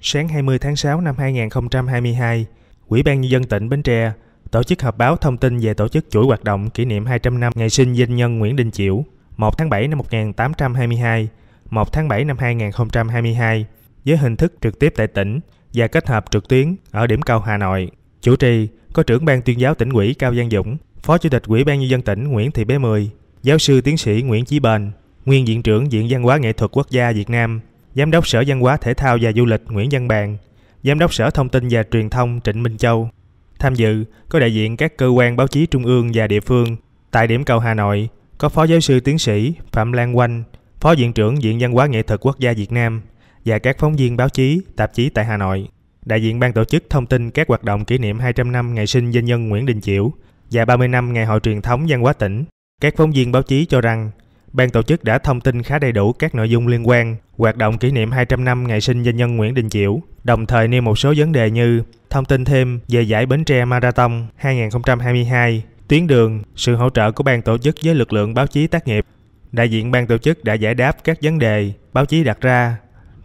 Sáng 20 tháng 6 năm 2022, Ủy ban Nhân dân tỉnh Bến Tre tổ chức họp báo thông tin về tổ chức chuỗi hoạt động kỷ niệm 200 năm ngày sinh doanh nhân Nguyễn Đình Chiểu, 1 tháng 7 năm 1822, 1 tháng 7 năm 2022, với hình thức trực tiếp tại tỉnh và kết hợp trực tuyến ở điểm cầu Hà Nội. Chủ trì có trưởng ban tuyên giáo tỉnh ủy Cao Giang Dũng, Phó Chủ tịch Ủy ban Nhân dân tỉnh Nguyễn Thị Bé Mười, giáo sư tiến sĩ Nguyễn Chí Bền, nguyên Viện trưởng Viện Văn hóa Nghệ thuật Quốc gia Việt Nam Giám đốc Sở Văn hóa Thể thao và Du lịch Nguyễn Văn Bàn, Giám đốc Sở Thông tin và Truyền thông Trịnh Minh Châu. Tham dự có đại diện các cơ quan báo chí trung ương và địa phương. Tại điểm cầu Hà Nội có Phó Giáo sư Tiến sĩ Phạm Lan Oanh, Phó Viện trưởng Viện Văn hóa Nghệ thuật Quốc gia Việt Nam và các phóng viên báo chí, tạp chí tại Hà Nội. Đại diện ban tổ chức thông tin các hoạt động kỷ niệm 200 năm ngày sinh doanh nhân Nguyễn Đình Chiểu và 30 năm ngày hội truyền thống văn hóa tỉnh. Các phóng viên báo chí cho rằng Ban tổ chức đã thông tin khá đầy đủ các nội dung liên quan, hoạt động kỷ niệm 200 năm ngày sinh doanh nhân Nguyễn Đình Chiểu, đồng thời nêu một số vấn đề như thông tin thêm về giải Bến Tre Marathon 2022, tuyến đường, sự hỗ trợ của ban tổ chức với lực lượng báo chí tác nghiệp. Đại diện ban tổ chức đã giải đáp các vấn đề báo chí đặt ra,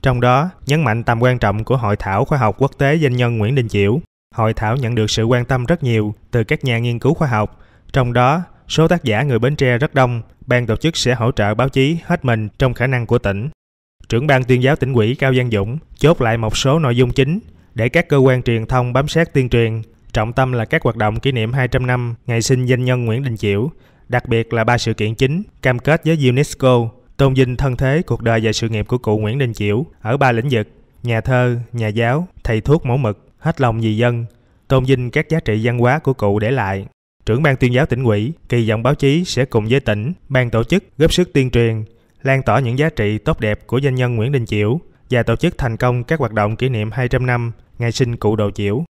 trong đó nhấn mạnh tầm quan trọng của hội thảo khoa học quốc tế doanh nhân Nguyễn Đình Chiểu. Hội thảo nhận được sự quan tâm rất nhiều từ các nhà nghiên cứu khoa học, trong đó số tác giả người Bến Tre rất đông, ban tổ chức sẽ hỗ trợ báo chí hết mình trong khả năng của tỉnh. Trưởng ban tuyên giáo tỉnh ủy Cao Giang Dũng chốt lại một số nội dung chính để các cơ quan truyền thông bám sát tuyên truyền, trọng tâm là các hoạt động kỷ niệm 200 năm ngày sinh danh nhân Nguyễn Đình Chiểu, đặc biệt là ba sự kiện chính cam kết với UNESCO, tôn vinh thân thế, cuộc đời và sự nghiệp của cụ Nguyễn Đình Chiểu ở ba lĩnh vực nhà thơ, nhà giáo, thầy thuốc mẫu mực, hết lòng vì dân, tôn vinh các giá trị văn hóa của cụ để lại trưởng ban tuyên giáo tỉnh ủy, kỳ vọng báo chí sẽ cùng với tỉnh, ban tổ chức góp sức tuyên truyền, lan tỏa những giá trị tốt đẹp của danh nhân Nguyễn Đình Chiểu và tổ chức thành công các hoạt động kỷ niệm 200 năm ngày sinh cụ Đồ Chiểu.